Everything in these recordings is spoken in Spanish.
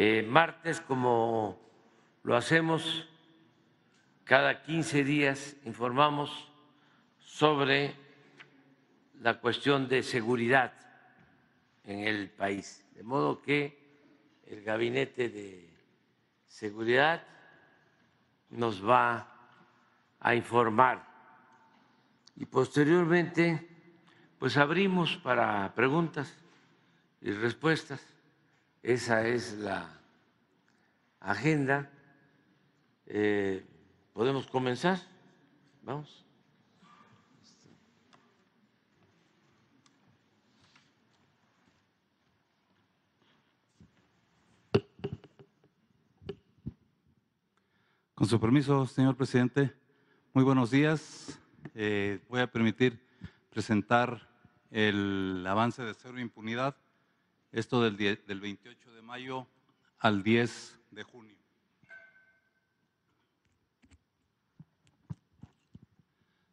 Eh, martes, como lo hacemos cada 15 días, informamos sobre la cuestión de seguridad en el país. De modo que el gabinete de seguridad nos va a informar. Y posteriormente, pues abrimos para preguntas y respuestas. Esa es la agenda. Eh, ¿Podemos comenzar? Vamos. Con su permiso, señor presidente, muy buenos días. Eh, voy a permitir presentar el avance de cero impunidad esto del, 28 de mayo al 10 de junio.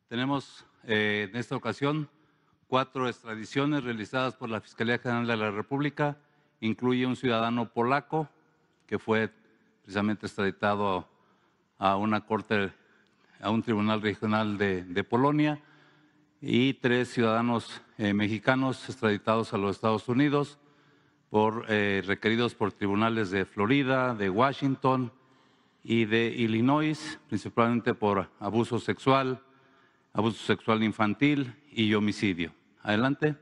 Tenemos eh, en esta ocasión cuatro extradiciones realizadas por la Fiscalía General de la República. Incluye un ciudadano polaco que fue precisamente extraditado a, una corte, a un tribunal regional de, Polonia y tres ciudadanos eh, mexicanos extraditados a los Estados Unidos por, eh, requeridos por tribunales de Florida, de Washington y de Illinois, principalmente por abuso sexual, abuso sexual infantil y homicidio. Adelante.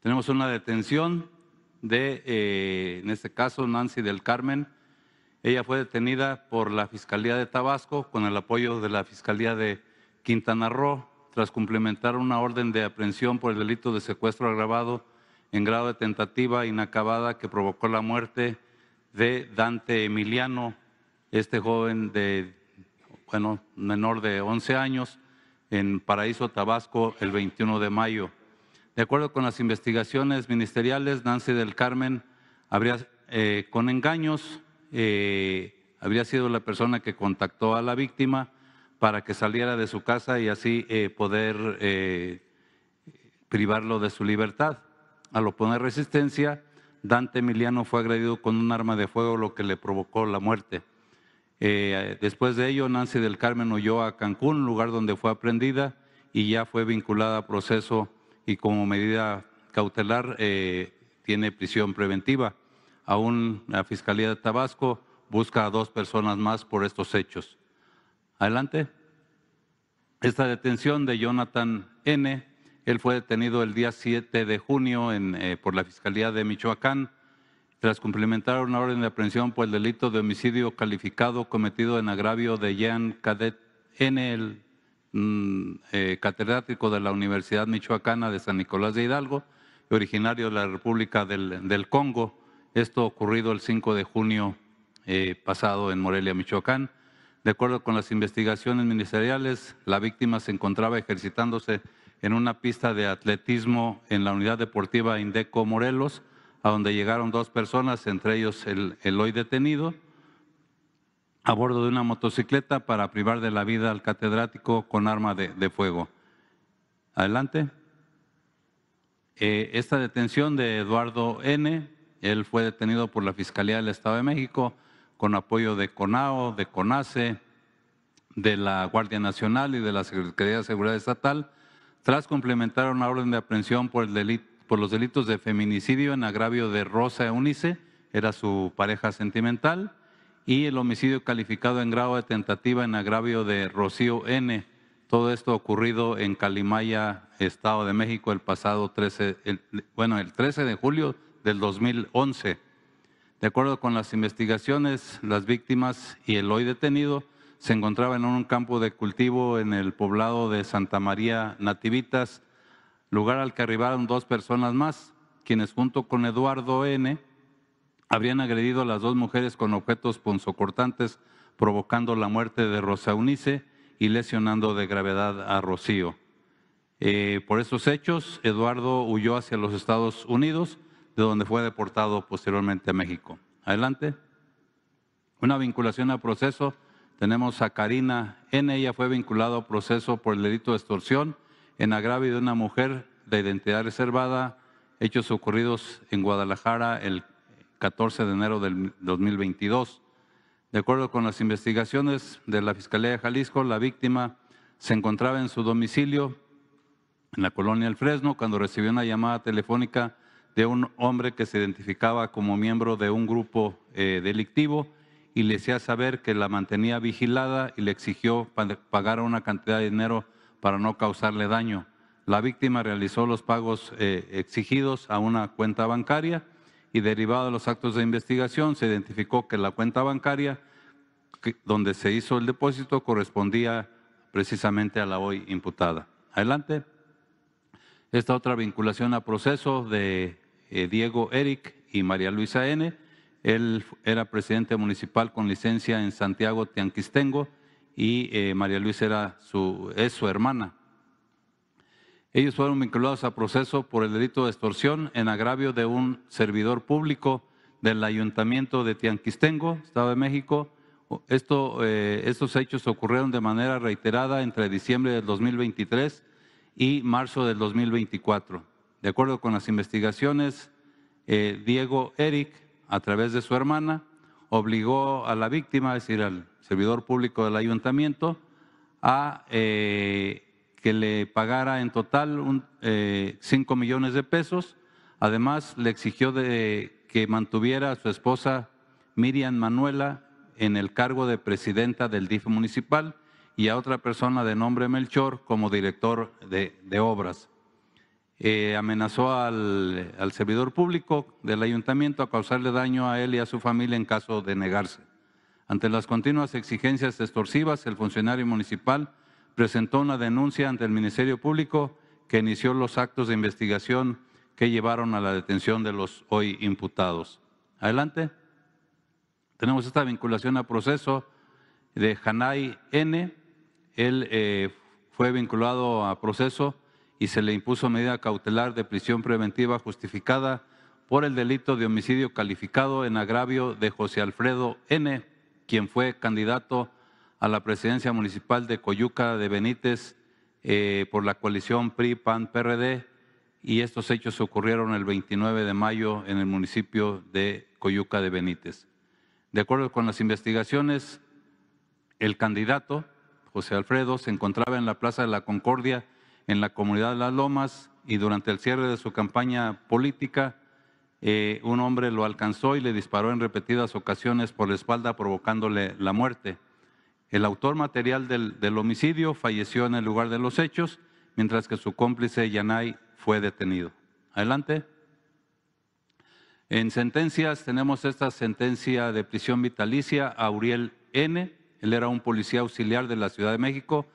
Tenemos una detención de, eh, en este caso, Nancy del Carmen. Ella fue detenida por la Fiscalía de Tabasco con el apoyo de la Fiscalía de Quintana Roo tras cumplimentar una orden de aprehensión por el delito de secuestro agravado en grado de tentativa inacabada que provocó la muerte de Dante Emiliano, este joven de, bueno, menor de 11 años, en Paraíso, Tabasco, el 21 de mayo. De acuerdo con las investigaciones ministeriales, Nancy del Carmen habría, eh, con engaños, eh, habría sido la persona que contactó a la víctima para que saliera de su casa y así eh, poder privarlo de su libertad. Al oponer resistencia, Dante Emiliano fue agredido con un arma de fuego, lo que le provocó la muerte. Eh, después de ello, Nancy del Carmen huyó a Cancún, lugar donde fue aprendida y ya fue vinculada a proceso y como medida cautelar eh, tiene prisión preventiva. Aún la Fiscalía de Tabasco busca a dos personas más por estos hechos. Adelante. Esta detención de Jonathan N él fue detenido el día 7 de junio eh, por la Fiscalía de Michoacán tras cumplimentar una orden de aprehensión por el delito de homicidio calificado cometido en agravio de Jean Cadet N., el mm, eh, catedrático de la Universidad Michoacana de San Nicolás de Hidalgo, originario de la República del, Congo. Esto ocurrido el 5 de junio eh, pasado en Morelia, Michoacán. De acuerdo con las investigaciones ministeriales, la víctima se encontraba ejercitándose en una pista de atletismo en la unidad deportiva Indeco Morelos, a donde llegaron dos personas, entre ellos el, hoy detenido, a bordo de una motocicleta para privar de la vida al catedrático con arma de, fuego. Adelante. Eh, esta detención de Eduardo N., él fue detenido por la Fiscalía del Estado de México con apoyo de CONAO, de CONACE, de la Guardia Nacional y de la Secretaría de Seguridad Estatal tras complementar una orden de aprehensión por, el por los delitos de feminicidio en agravio de Rosa Eunice, era su pareja sentimental, y el homicidio calificado en grado de tentativa en agravio de Rocío N. Todo esto ocurrido en Calimaya, Estado de México, el pasado 13, bueno, el 13 de julio del 2011. De acuerdo con las investigaciones, las víctimas y el hoy detenido se encontraba en un campo de cultivo en el poblado de Santa María Nativitas, lugar al que arribaron dos personas más, quienes junto con Eduardo N. habrían agredido a las dos mujeres con objetos punzocortantes, provocando la muerte de Rosa Unice y lesionando de gravedad a Rocío. Eh, por estos hechos, Eduardo huyó hacia los Estados Unidos, de donde fue deportado posteriormente a México. Adelante. Una vinculación a proceso tenemos a Karina N. Ella fue vinculada a proceso por el delito de extorsión en agravio de una mujer de identidad reservada, hechos ocurridos en Guadalajara el 14 de enero del 2022. De acuerdo con las investigaciones de la Fiscalía de Jalisco, la víctima se encontraba en su domicilio en la colonia El Fresno cuando recibió una llamada telefónica de un hombre que se identificaba como miembro de un grupo eh, delictivo y le hacía saber que la mantenía vigilada y le exigió pagar una cantidad de dinero para no causarle daño. La víctima realizó los pagos eh, exigidos a una cuenta bancaria y derivado de los actos de investigación se identificó que la cuenta bancaria donde se hizo el depósito correspondía precisamente a la hoy imputada. Adelante. Esta otra vinculación a proceso de eh, Diego Eric y María Luisa N él era presidente municipal con licencia en Santiago Tianquistengo y eh, María Luisa era su, es su hermana. Ellos fueron vinculados a proceso por el delito de extorsión en agravio de un servidor público del ayuntamiento de Tianquistengo, Estado de México. Eh, estos hechos ocurrieron de manera reiterada entre diciembre del 2023 y marzo del 2024. De acuerdo con las investigaciones, eh, Diego Eric, a través de su hermana, obligó a la víctima, es decir, al servidor público del ayuntamiento, a eh, que le pagara en total eh, cinco millones de pesos. Además, le exigió de, que mantuviera a su esposa Miriam Manuela en el cargo de presidenta del DIF municipal y a otra persona de nombre Melchor como director de obras. Eh, amenazó al, servidor público del ayuntamiento a causarle daño a él y a su familia en caso de negarse. Ante las continuas exigencias extorsivas, el funcionario municipal presentó una denuncia ante el Ministerio Público que inició los actos de investigación que llevaron a la detención de los hoy imputados. Adelante. Tenemos esta vinculación a proceso de Hanay N. Él eh, fue vinculado a proceso y se le impuso medida cautelar de prisión preventiva justificada por el delito de homicidio calificado en agravio de José Alfredo N., quien fue candidato a la presidencia municipal de Coyuca de Benítez eh, por la coalición PRI-PAN-PRD y estos hechos ocurrieron el 29 de mayo en el municipio de Coyuca de Benítez. De acuerdo con las investigaciones, el candidato, José Alfredo, se encontraba en la Plaza de la Concordia en la comunidad de Las Lomas y durante el cierre de su campaña política, eh, un hombre lo alcanzó y le disparó en repetidas ocasiones por la espalda provocándole la muerte. El autor material del, homicidio falleció en el lugar de los hechos, mientras que su cómplice Yanay fue detenido. Adelante. En sentencias tenemos esta sentencia de prisión vitalicia a Uriel N. Él era un policía auxiliar de la Ciudad de México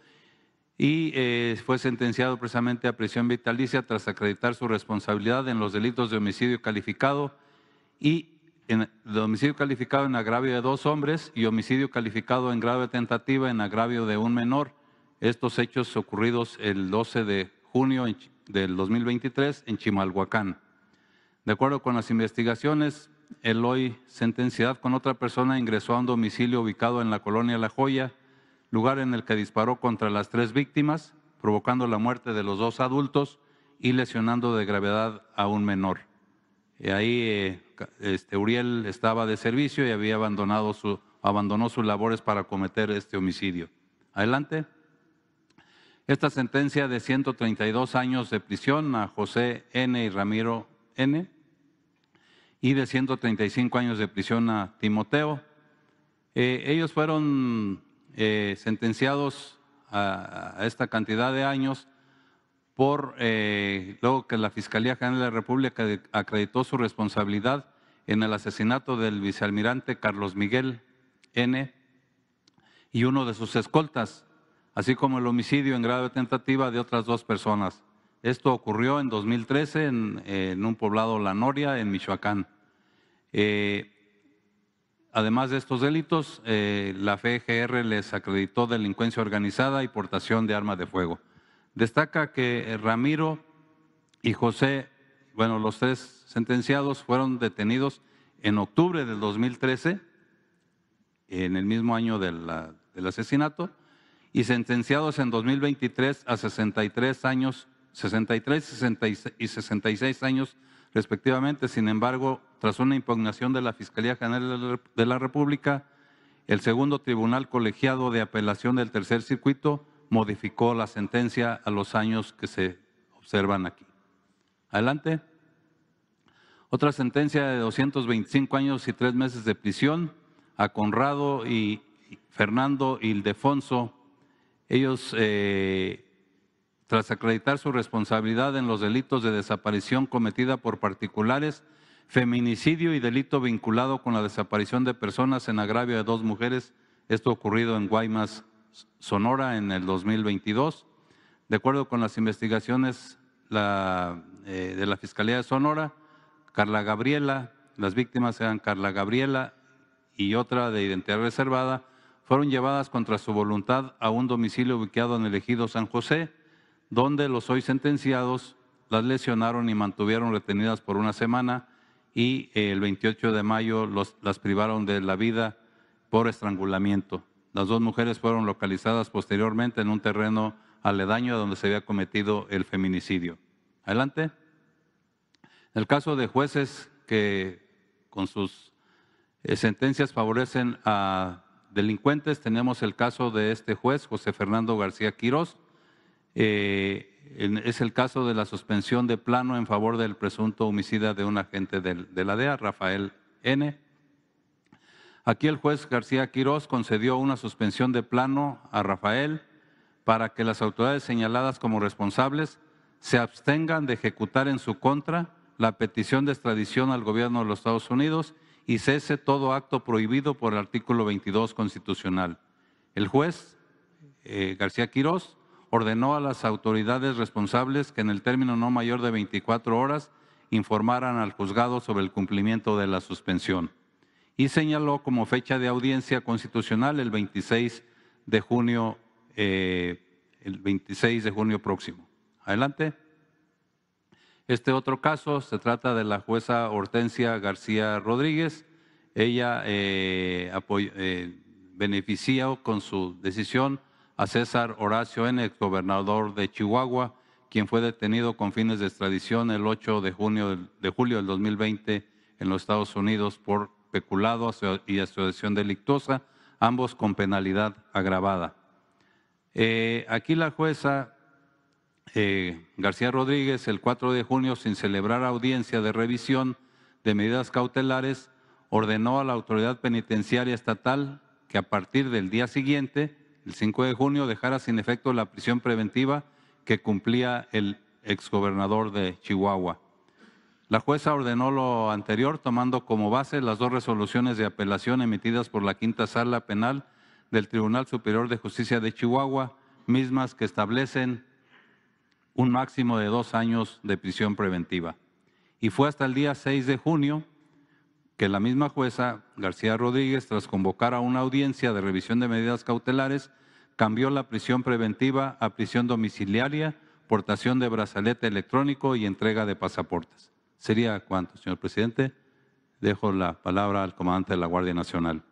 y eh, fue sentenciado precisamente a prisión vitalicia tras acreditar su responsabilidad en los delitos de homicidio calificado y en, homicidio calificado en agravio de dos hombres y homicidio calificado en grave tentativa en agravio de un menor. Estos hechos ocurridos el 12 de junio del 2023 en Chimalhuacán. De acuerdo con las investigaciones, el hoy sentenciado con otra persona ingresó a un domicilio ubicado en la colonia La Joya, lugar en el que disparó contra las tres víctimas, provocando la muerte de los dos adultos y lesionando de gravedad a un menor. Y ahí eh, este, Uriel estaba de servicio y había abandonado su, abandonó sus labores para cometer este homicidio. Adelante. Esta sentencia de 132 años de prisión a José N. y Ramiro N. y de 135 años de prisión a Timoteo. Eh, ellos fueron eh, sentenciados a, esta cantidad de años por eh, luego que la Fiscalía General de la República acreditó su responsabilidad en el asesinato del vicealmirante Carlos Miguel N. y uno de sus escoltas, así como el homicidio en grado de tentativa de otras dos personas. Esto ocurrió en 2013 en, un poblado La Noria, en Michoacán. Eh, Además de estos delitos, eh, la FGR les acreditó delincuencia organizada y portación de armas de fuego. Destaca que eh, Ramiro y José, bueno, los tres sentenciados fueron detenidos en octubre del 2013, en el mismo año del asesinato, y sentenciados en 2023 a 63 años, 63 y 66 años respectivamente. Sin embargo, tras una impugnación de la Fiscalía General de la República, el segundo tribunal colegiado de apelación del tercer circuito modificó la sentencia a los años que se observan aquí. Adelante. Otra sentencia de 225 años y tres meses de prisión a Conrado y Fernando Ildefonso. Ellos, eh, tras acreditar su responsabilidad en los delitos de desaparición cometida por particulares, feminicidio y delito vinculado con la desaparición de personas en agravio de dos mujeres, esto ocurrido en Guaymas, Sonora, en el 2022. De acuerdo con las investigaciones eh, de la Fiscalía de Sonora, Carla Gabriela, las víctimas eran Carla Gabriela y otra de identidad reservada, fueron llevadas contra su voluntad a un domicilio ubicado en el ejido San José, donde los hoy sentenciados las lesionaron y mantuvieron retenidas por una semana y el 28 de mayo los, las privaron de la vida por estrangulamiento. Las dos mujeres fueron localizadas posteriormente en un terreno aledaño donde se había cometido el feminicidio. Adelante. el caso de jueces que con sus eh, sentencias favorecen a delincuentes, tenemos el caso de este juez, José Fernando García Quirós. Eh, es el caso de la suspensión de plano en favor del presunto homicida de un agente de, la DEA, Rafael N. Aquí el juez García Quirós concedió una suspensión de plano a Rafael para que las autoridades señaladas como responsables se abstengan de ejecutar en su contra la petición de extradición al gobierno de los Estados Unidos y cese todo acto prohibido por el artículo 22 constitucional. El juez eh, García Quirós ordenó a las autoridades responsables que en el término no mayor de 24 horas informaran al juzgado sobre el cumplimiento de la suspensión y señaló como fecha de audiencia constitucional el 26 de junio, eh, el 26 de junio próximo. Adelante. Este otro caso se trata de la jueza Hortensia García Rodríguez. Ella eh, eh, benefició con su decisión a César Horacio N., gobernador de Chihuahua, quien fue detenido con fines de extradición el 8 de, junio, de julio del 2020 en los Estados Unidos por peculado y asociación delictuosa, ambos con penalidad agravada. Eh, aquí la jueza eh, García Rodríguez, el 4 de junio, sin celebrar audiencia de revisión de medidas cautelares, ordenó a la autoridad penitenciaria estatal que a partir del día siguiente el 5 de junio dejara sin efecto la prisión preventiva que cumplía el exgobernador de Chihuahua. La jueza ordenó lo anterior tomando como base las dos resoluciones de apelación emitidas por la Quinta Sala Penal del Tribunal Superior de Justicia de Chihuahua, mismas que establecen un máximo de dos años de prisión preventiva. Y fue hasta el día 6 de junio que la misma jueza García Rodríguez, tras convocar a una audiencia de revisión de medidas cautelares, cambió la prisión preventiva a prisión domiciliaria, portación de brazalete electrónico y entrega de pasaportes. ¿Sería cuánto, señor presidente? Dejo la palabra al comandante de la Guardia Nacional.